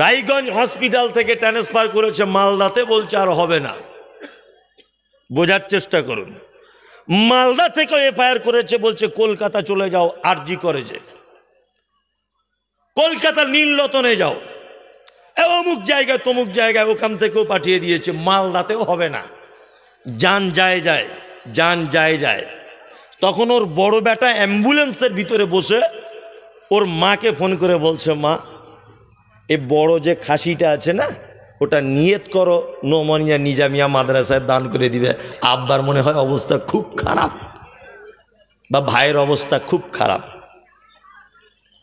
Raiganj hospital থেকে transfer করেছে মালদাতে বলছে আর হবে না বোঝার চেষ্টা করুন মালদা থেকে এফআইআর করেছে বলছে কলকাতা চলে যাও আরজি যে কলকাতা নীলরতনে যাও অমুক জায়গায় তমুক জায়গায় ওখান থেকেও পাঠিয়ে দিয়েছে মালদাতেও হবে না যান যায় যায় যান যায় যায় তখন ওর বড় বেটা অ্যাম্বুলেন্সের ভিতরে বসে ওর মাকে ফোন করে বলছে মা এ বড় যে খাসিটা আছে না ওটা নিয়ত করো নোমানিয়া নিজামিয়া মাদ্রাসায় দান করে দিবে আব্বার মনে হয় অবস্থা খুব খারাপ বা ভাইয়ের অবস্থা খুব খারাপ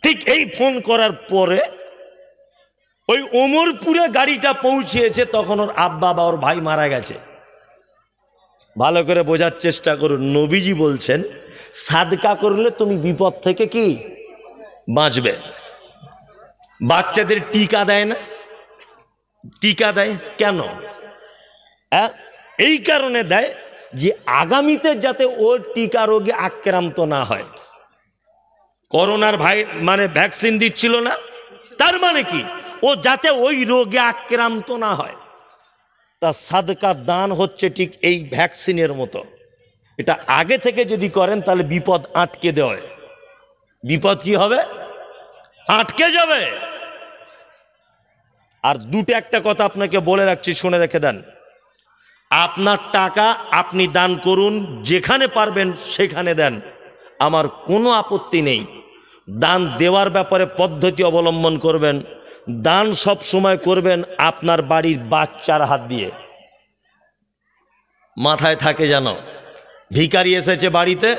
ঠিক এই ফোন করার পরে ওই ওমরপুরে গাড়িটা পৌঁছিয়েছে তখন ওর আব্বা বা ওর ভাই মারা গেছে ভালো করে বোঝার চেষ্টা করুন নবীজি বলছেন সাদকা করলে তুমি বিপদ থেকে কি বাঁচবে বাচ্চাদের টিকা দেয় না টিকা দেয় কেন এই কারণে দেয় যে আগামীতে যাতে ও টিকা রোগে আক্রান্ত না হয় করোনার ভাই মানে ভ্যাকসিন দিচ্ছিল না তার মানে কি ও যাতে ওই রোগে আক্রান্ত না হয় তা সাদকা দান হচ্ছে ঠিক এই ভ্যাকসিনের মতো এটা আগে থেকে যদি করেন তাহলে বিপদ আটকে দেয় বিপদ কি হবে আটকে যাবে আর দুটো একটা কথা আপনাকে বলে রাখছি শুনে রেখে দেন আপনার টাকা আপনি দান করুন যেখানে পারবেন সেখানে দেন আমার কোনো আপত্তি নেই দান দেওয়ার ব্যাপারে পদ্ধতি অবলম্বন করবেন দান সব সময় করবেন আপনার বাড়ির বাচ্চার হাত দিয়ে মাথায় থাকে যেন ভিকারি এসেছে বাড়িতে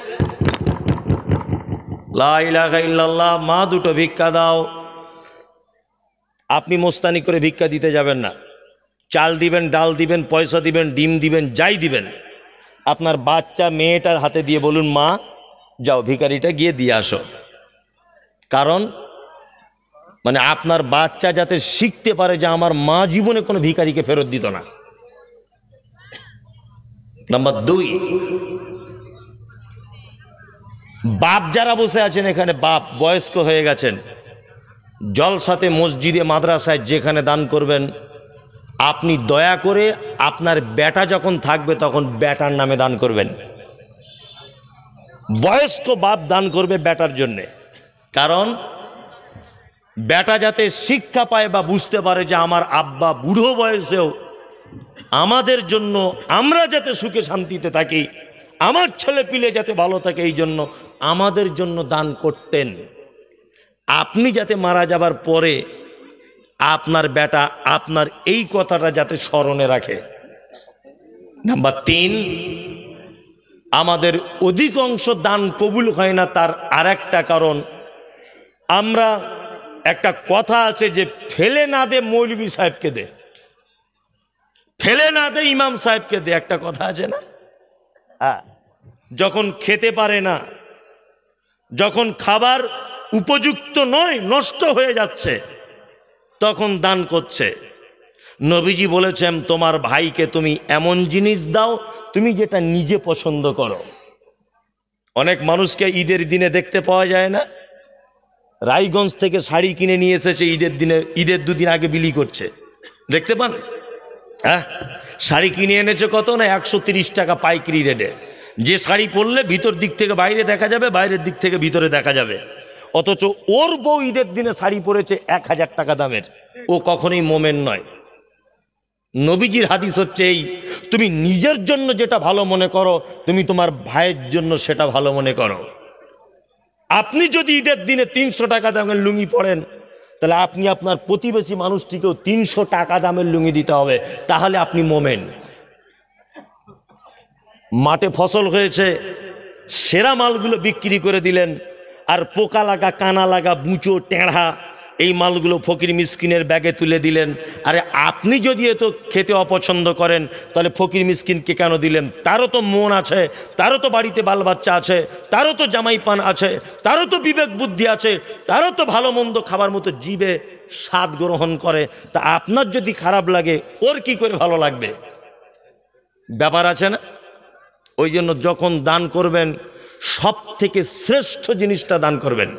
লাইলা মা দুটো ভিক্ষা দাও আপনি মোস্তানি করে ভিক্ষা দিতে যাবেন না চাল দিবেন ডাল দিবেন পয়সা দিবেন ডিম দিবেন যাই দিবেন আপনার বাচ্চা মেয়েটার হাতে দিয়ে বলুন মা যাও ভিকারিটা গিয়ে দিয়ে আসো কারণ মানে আপনার বাচ্চা যাতে শিখতে পারে যে আমার মা জীবনে কোনো ভিকারিকে ফেরত দিত না নাম্বার দুই বাপ যারা বসে আছেন এখানে বাপ বয়স্ক হয়ে গেছেন জলসাতে মসজিদে মাদ্রাসায় যেখানে দান করবেন আপনি দয়া করে আপনার বেটা যখন থাকবে তখন বেটার নামে দান করবেন বয়স্ক বাপ দান করবে বেটার জন্যে কারণ বেটা যাতে শিক্ষা পায় বা বুঝতে পারে যে আমার আব্বা বুড়ো বয়সেও আমাদের জন্য আমরা যাতে সুখে শান্তিতে থাকি আমার ছেলে পিলে যাতে ভালো থাকে এই জন্য আমাদের জন্য দান করতেন আপনি যাতে মারা যাবার পরে আপনার বেটা আপনার এই কথাটা যাতে স্মরণে রাখে নাম্বার তিন আমাদের অধিকাংশ দান কবুল হয় না তার আর একটা কারণ আমরা একটা কথা আছে যে ফেলে না দে মৌলবী সাহেবকে দে ফেলে না দে ইমাম সাহেবকে দে একটা কথা আছে না হ্যাঁ যখন খেতে পারে না যখন খাবার উপযুক্ত নয় নষ্ট হয়ে যাচ্ছে তখন দান করছে নবীজি বলেছেন তোমার ভাইকে তুমি এমন জিনিস দাও তুমি যেটা নিজে পছন্দ করো অনেক মানুষকে ঈদের দিনে দেখতে পাওয়া যায় না রায়গঞ্জ থেকে শাড়ি কিনে নিয়ে এসেছে ঈদের দিনে ঈদের দুদিন আগে বিলি করছে দেখতে পান হ্যাঁ শাড়ি কিনে এনেছে কত না একশো টাকা পাইকারি রেটে যে শাড়ি পরলে ভিতর দিক থেকে বাইরে দেখা যাবে বাইরের দিক থেকে ভিতরে দেখা যাবে অথচ ওর বউ ঈদের দিনে শাড়ি পরেছে এক হাজার টাকা দামের ও কখনোই মোমেন নয় নবীজির হাদিস হচ্ছে এই তুমি নিজের জন্য যেটা ভালো মনে করো তুমি তোমার ভাইয়ের জন্য সেটা ভালো মনে করো আপনি যদি ঈদের দিনে তিনশো টাকা দামের লুঙ্গি পড়েন তাহলে আপনি আপনার প্রতিবেশী মানুষটিকেও তিনশো টাকা দামের লুঙ্গি দিতে হবে তাহলে আপনি মোমেন মাঠে ফসল হয়েছে সেরা মালগুলো বিক্রি করে দিলেন আর পোকা লাগা কানা লাগা বুঁচো টেঁড়া এই মালগুলো ফকির মিসকিনের ব্যাগে তুলে দিলেন আরে আপনি যদি এত খেতে অপছন্দ করেন তাহলে ফকির মিসকিনকে কেন দিলেন তারও তো মন আছে তারও তো বাড়িতে বাল বাচ্চা আছে তারও তো জামাই পান আছে তারও তো বিবেক বুদ্ধি আছে তারও তো ভালো মন্দ খাবার মতো জীবে স্বাদ গ্রহণ করে তা আপনার যদি খারাপ লাগে ওর কি করে ভালো লাগবে ব্যাপার আছে না ওই জন্য যখন দান করবেন সব থেকে শ্রেষ্ঠ জিনিসটা দান করবেন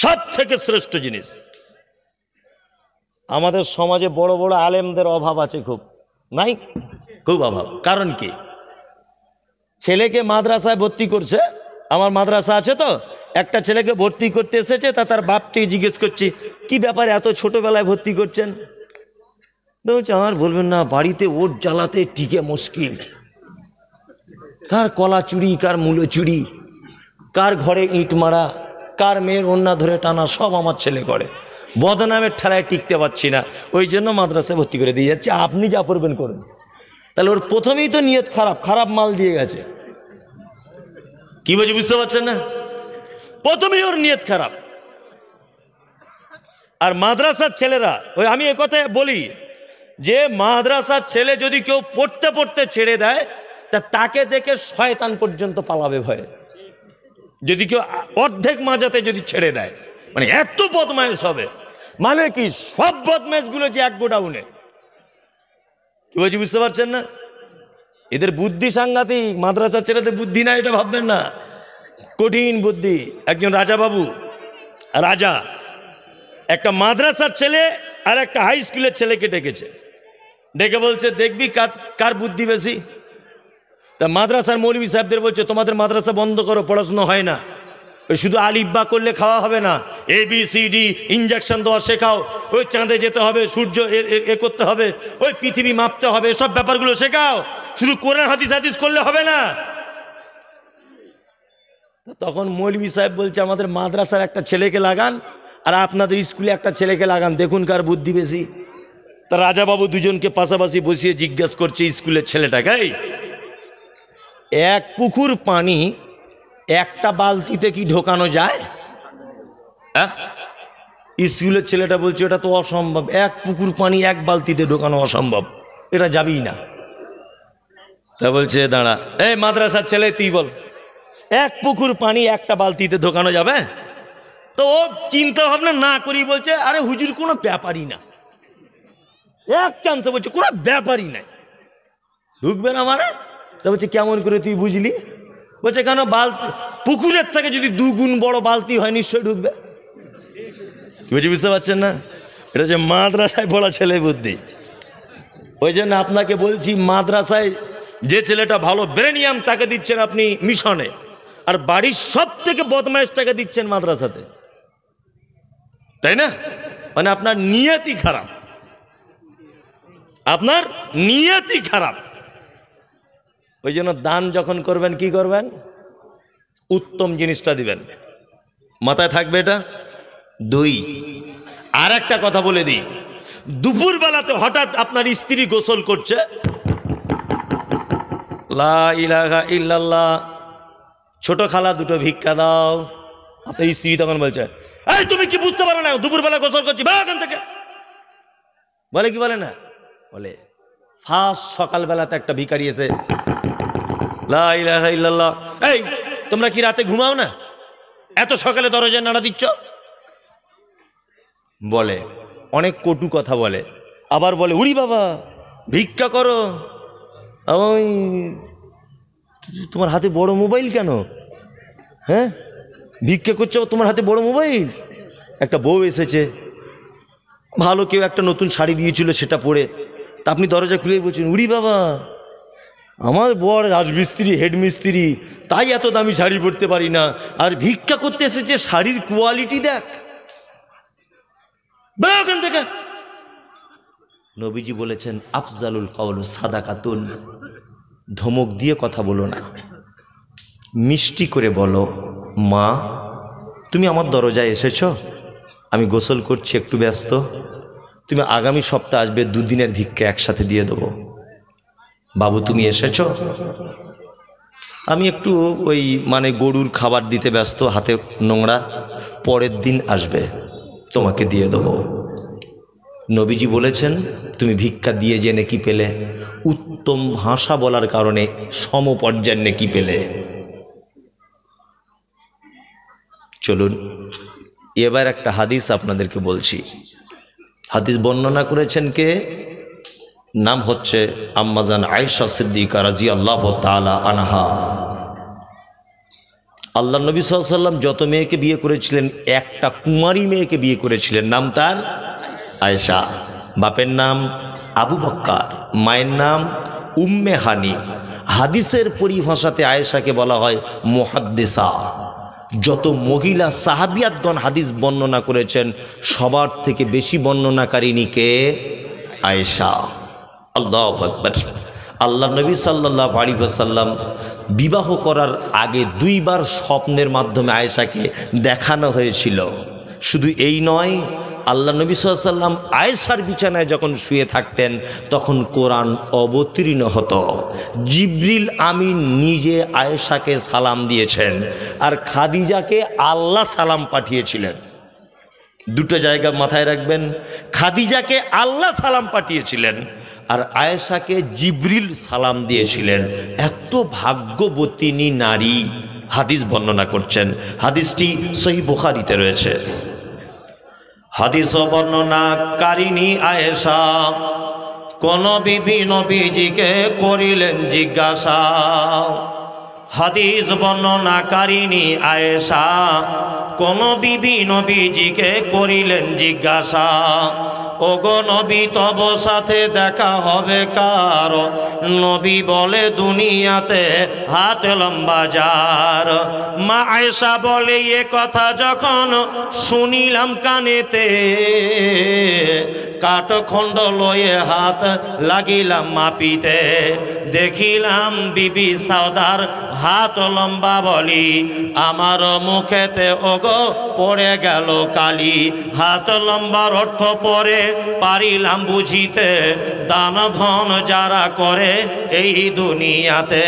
সব থেকে শ্রেষ্ঠ জিনিস আমাদের সমাজে বড় বড় আলেমদের অভাব আছে খুব নাই খুব অভাব কারণ কি ছেলেকে মাদ্রাসায় ভর্তি করছে আমার মাদ্রাসা আছে তো একটা ছেলেকে ভর্তি করতে এসেছে তা তার বাপকে জিজ্ঞেস করছি কি ব্যাপারে এত ছোটবেলায় ভর্তি করছেন দেখছি আমার বলবেন না বাড়িতে ওট জ্বালাতে টিকে মুশকিল কার কলা চুরি কার মূল চুরি কার ঘরে ইট মারা কার মেয়ের অন্যা ধরে টানা সব আমার ছেলে করে বদনামের ঠেলায় টিকতে পারছি না ওই জন্য মাদ্রাসায় ভর্তি করে দিয়ে যাচ্ছে আপনি যা করবেন করুন তাহলে ওর প্রথমেই তো নিয়ত খারাপ খারাপ মাল দিয়ে গেছে কি বলছি বুঝতে পারছেন না প্রথমেই ওর নিয়ত খারাপ আর মাদ্রাসার ছেলেরা ওই আমি একথায় বলি যে মাদ্রাসার ছেলে যদি কেউ পড়তে পড়তে ছেড়ে দেয় তা তাকে দেখে শয়তান পর্যন্ত পালাবে ভয়ে যদি কেউ অর্ধেক মাজাতে যদি ছেড়ে দেয় মানে এত বদমায়েশ হবে মানে কি সব বদমায়েশগুলো যে এক গোডাউনে কি বলছি বুঝতে পারছেন না এদের বুদ্ধি সাংঘাতিক মাদ্রাসার ছেলেদের বুদ্ধি না এটা ভাববেন না কঠিন বুদ্ধি একজন রাজা বাবু রাজা একটা মাদ্রাসার ছেলে আর একটা হাই স্কুলের ছেলেকে ডেকেছে ডেকে বলছে দেখবি কার বুদ্ধি বেশি তা মাদ্রাসার মৌলী সাহেবদের বলছে তোমাদের মাদ্রাসা বন্ধ করো পড়াশুনো হয় না ওই শুধু আলিব্বা করলে খাওয়া হবে না A B C D injection দেওয়া শেখাও ওই চাঁদে যেতে হবে সূর্য এ করতে হবে ওই পৃথিবী মাপতে হবে সব ব্যাপারগুলো শেখাও শুধু কোরআন হাতিস হাতিস করলে হবে না তখন মৌলী সাহেব বলছে আমাদের মাদ্রাসার একটা ছেলেকে লাগান আর আপনাদের স্কুলে একটা ছেলেকে লাগান দেখুন কার বুদ্ধি বেশি তা রাজাবাবু দুজনকে পাশাপাশি বসিয়ে জিজ্ঞাসা করছে স্কুলের ছেলেটাকে এক পুকুর পানি একটা বালতিতে কি ঢোকানো যায় হ্যাঁ স্কুলের ছেলেটা বলছে এটা তো অসম্ভব এক পুকুর পানি এক বালতিতে ঢোকানো অসম্ভব এটা যাবেই না তা বলছে দাঁড়া এই মাদ্রাসার ছেলে তুই বল এক পুকুর পানি একটা বালতিতে ঢোকানো যাবে তো ও চিন্তা ভাবনা না করি বলছে আরে হুজুর কোনো ব্যাপারই না এক চান্সে বলছে কোনো ব্যাপারই নাই ঢুকবে না মানে তা বলছে কেমন করে তুই বুঝলি বলছে কেন বালতি পুকুরের থেকে যদি দুগুণ বড় বালতি হয় নিশ্চয়ই ঢুকবে কি বলছি বুঝতে পারছেন না এটা হচ্ছে মাদ্রাসায় পড়া ছেলে বুদ্ধি ওই জন্য আপনাকে বলছি মাদ্রাসায় যে ছেলেটা ভালো ব্রেনিয়াম তাকে দিচ্ছেন আপনি মিশনে আর বাড়ির সব থেকে বদমাইশটাকে দিচ্ছেন মাদ্রাসাতে তাই না মানে আপনার নিয়তই খারাপ আপনার নিয়তই খারাপ ওই জন্য দান যখন করবেন কি করবেন উত্তম জিনিসটা দিবেন মাথায় থাকবে এটা দুই আর একটা কথা বলে দিই দুপুরবেলাতে হঠাৎ আপনার স্ত্রী গোসল করছে লা ছোট খালা দুটো ভিক্ষা দাও আপনার স্ত্রী তখন বলছে এই তুমি কি বুঝতে পারো না দুপুরবেলা গোসল করছি বা এখান থেকে বলে কি বলে না বলে ফার্স্ট সকালবেলাতে একটা ভিখারি এসে এই তোমরা কি রাতে ঘুমাও না এত সকালে দরজায় নাড়া দিচ্ছ বলে অনেক কটু কথা বলে আবার বলে উড়ি বাবা ভিক্ষা করো ওই তোমার হাতে বড় মোবাইল কেন হ্যাঁ ভিক্ষা করছো তোমার হাতে বড় মোবাইল একটা বউ এসেছে ভালো কেউ একটা নতুন শাড়ি দিয়েছিল সেটা পরে তা আপনি দরজা খুলেই বলছেন উড়ি বাবা আমার বর রাজমিস্ত্রি হেডমিস্ত্রি তাই এত দামি শাড়ি পরতে পারি না আর ভিক্ষা করতে এসেছে শাড়ির কোয়ালিটি দেখ ওখান থেকে নবীজি বলেছেন আফজালুল কৌল সাদা কাতুন ধমক দিয়ে কথা বলো না মিষ্টি করে বলো মা তুমি আমার দরজায় এসেছ আমি গোসল করছি একটু ব্যস্ত তুমি আগামী সপ্তাহ আসবে দুদিনের ভিক্ষা একসাথে দিয়ে দেবো বাবু তুমি এসেছ আমি একটু ওই মানে গরুর খাবার দিতে ব্যস্ত হাতে নোংরা পরের দিন আসবে তোমাকে দিয়ে দেবো নবীজি বলেছেন তুমি ভিক্ষা দিয়ে যে নেকি পেলে উত্তম ভাষা বলার কারণে সমপর্যায়ের নেকি পেলে চলুন এবার একটা হাদিস আপনাদেরকে বলছি হাদিস বর্ণনা করেছেন কে নাম হচ্ছে আম্মাজান আয়সা সিদ্দিকা রাজি আল্লাহ তালা আনহা আল্লাহ নবী সাল্লাম যত মেয়েকে বিয়ে করেছিলেন একটা কুমারী মেয়েকে বিয়ে করেছিলেন নাম তার আয়সা বাপের নাম আবু বক্কার মায়ের নাম উম্মে হানি হাদিসের পরিভাষাতে আয়েশাকে বলা হয় মোহাদ্দেসা যত মহিলা সাহাবিয়াতগণ হাদিস বর্ণনা করেছেন সবার থেকে বেশি বর্ণনাকারিণীকে আয়েশা আল্লাহ আকবর আল্লাহ নবী সাল্লাহ আলিবাসাল্লাম বিবাহ করার আগে দুইবার স্বপ্নের মাধ্যমে আয়েশাকে দেখানো হয়েছিল শুধু এই নয় আল্লাহ নবী সাল্লাম আয়েশার বিছানায় যখন শুয়ে থাকতেন তখন কোরআন অবতীর্ণ হতো জিব্রিল আমিন নিজে আয়েশাকে সালাম দিয়েছেন আর খাদিজাকে আল্লাহ সালাম পাঠিয়েছিলেন দুটো জায়গা মাথায় রাখবেন খাদিজাকে আল্লাহ সালাম পাঠিয়েছিলেন আর আয়েশাকে জিবরিল সালাম দিয়েছিলেন এত ভাগ্যবতিনী নারী হাদিস বর্ণনা করছেন হাদিসটি সহি বোখারিতে রয়েছে হাদিস বর্ণনা কারিনী আয়েশা কোন বিবি নবীজিকে করিলেন জিজ্ঞাসা হাদিস বর্ণনা কারিনী আয়েশা কোন বিবি নবীজিকে করিলেন জিজ্ঞাসা ওগো নবী তব সাথে দেখা হবে কার নবী বলে দুনিয়াতে হাত লম্বা যার মা আয়সা বলে এ কথা যখন শুনিলাম কানেতে কাঠখণ্ড লয়ে হাত লাগিলাম মাপিতে দেখিলাম বিবি সাউদার হাত লম্বা বলি আমার মুখেতে ওগো পড়ে গেল কালি হাত লম্বার অর্থ পরে পারিলাম বুঝিতে দান ধন যারা করে এই দুনিয়াতে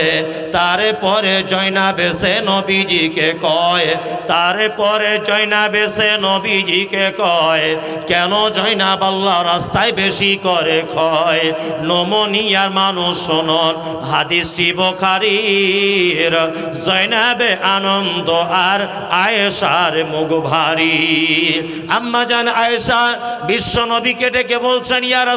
তারপরে জয়না বেসে নবীজিকে কয় তারপরে জয়না বেসে নবীজিকে কয় কেন জয়না বাল্লা রাস্তায় বেশি করে ক্ষয় নমনিয়ার মানুষ শোনন হাদিসটি বখারির জয়নাবে আনন্দ আর আয়েসার মুখ ভারী আম্মা জান আয়েসা বিশ্ব নবী নবীকে ডেকে বলছেন ইয়ার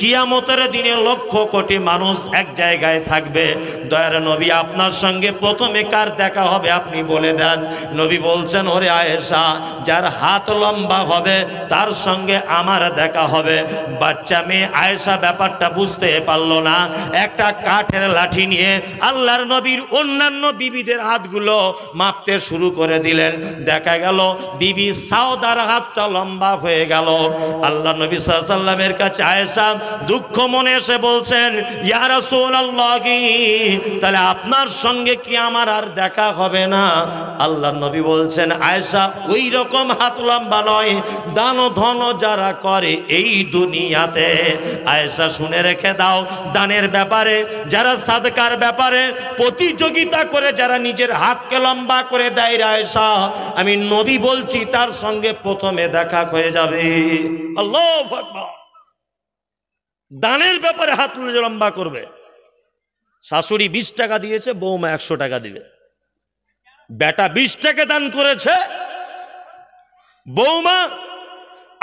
কিয়ামতের দিনে লক্ষ কোটি মানুষ এক জায়গায় থাকবে দয়ার নবী আপনার সঙ্গে প্রথমে কার দেখা হবে আপনি বলে দেন নবী বলছেন ওরে আয়েশা যার হাত লম্বা হবে তার সঙ্গে আমার দেখা হবে বাচ্চা মেয়ে আয়েশা ব্যাপারটা বুঝতে পারলো না একটা কাঠের লাঠি নিয়ে আল্লাহর নবীর অন্যান্য বিবিদের হাতগুলো মাপতে শুরু করে দিলেন দেখা গেল বিবি সাওদার হাতটা লম্বা হয়ে গেল গেল আল্লাহ নবী সাল্লামের কাছে আয়েশা দুঃখ মনে এসে বলছেন ইয়ারা সোল্লাহি তাহলে আপনার সঙ্গে কি আমার আর দেখা হবে না আল্লাহ নবী বলছেন আয়েশা ওই রকম হাত লম্বা নয় দান ধন যারা করে এই দুনিয়াতে আয়েশা শুনে রেখে দাও দানের ব্যাপারে যারা সাদকার ব্যাপারে প্রতিযোগিতা করে যারা নিজের হাতকে লম্বা করে দেয় রায়সা আমি নবী বলছি তার সঙ্গে প্রথমে দেখা হয়ে যাবে আল্লাহ দানের ব্যাপারে হাত তুলে লম্বা করবে শাশুড়ি বিশ টাকা দিয়েছে বৌমা একশো টাকা দিবে বেটা বিশ টাকা দান করেছে বৌমা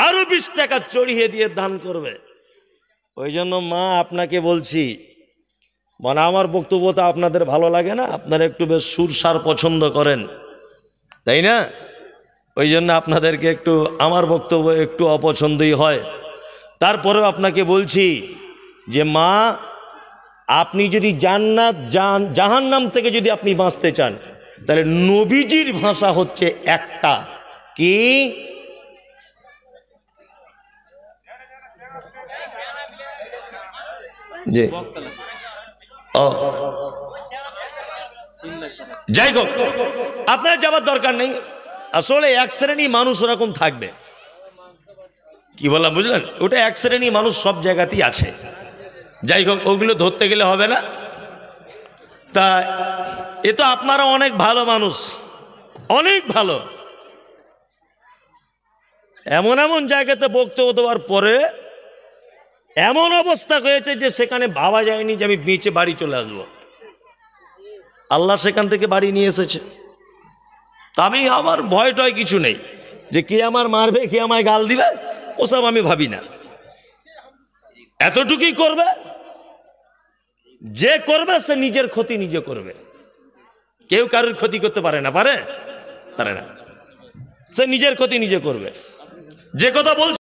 আরো বিশ টাকা চড়িয়ে দিয়ে দান করবে ওই জন্য মা আপনাকে বলছি মানে আমার তো আপনাদের ভালো লাগে না আপনারা একটু বেশ সুরসার পছন্দ করেন তাই না ওই জন্য আপনাদেরকে একটু আমার বক্তব্য একটু অপছন্দই হয় তারপরেও আপনাকে বলছি যে মা আপনি যদি জান্নাত জাহান নাম থেকে যদি আপনি বাঁচতে চান তাহলে নবীজির ভাষা হচ্ছে একটা কি যে যাই হোক আপনার যাওয়ার দরকার নেই আসলে এক শ্রেণী মানুষ ওরকম থাকবে কি বললাম বুঝলেন ওটা এক শ্রেণী মানুষ সব জায়গাতেই আছে যাই হোক ওগুলো ধরতে গেলে হবে না তা এ তো আপনারা অনেক ভালো মানুষ অনেক ভালো এমন এমন জায়গাতে বক্তব্য দেওয়ার পরে এমন অবস্থা হয়েছে যে সেখানে ভাবা যায়নি যে আমি বেঁচে বাড়ি চলে আসবো আল্লাহ সেখান থেকে বাড়ি নিয়ে এসেছে আমি আমার ভয় টয় কিছু নেই যে কে আমার মারবে কে আমায় গাল দিবে ওসব আমি ভাবি না এতটুকুই করবে যে করবে সে নিজের ক্ষতি নিজে করবে কেউ কারোর ক্ষতি করতে পারে না পারে পারে না সে নিজের ক্ষতি নিজে করবে যে কথা বলছে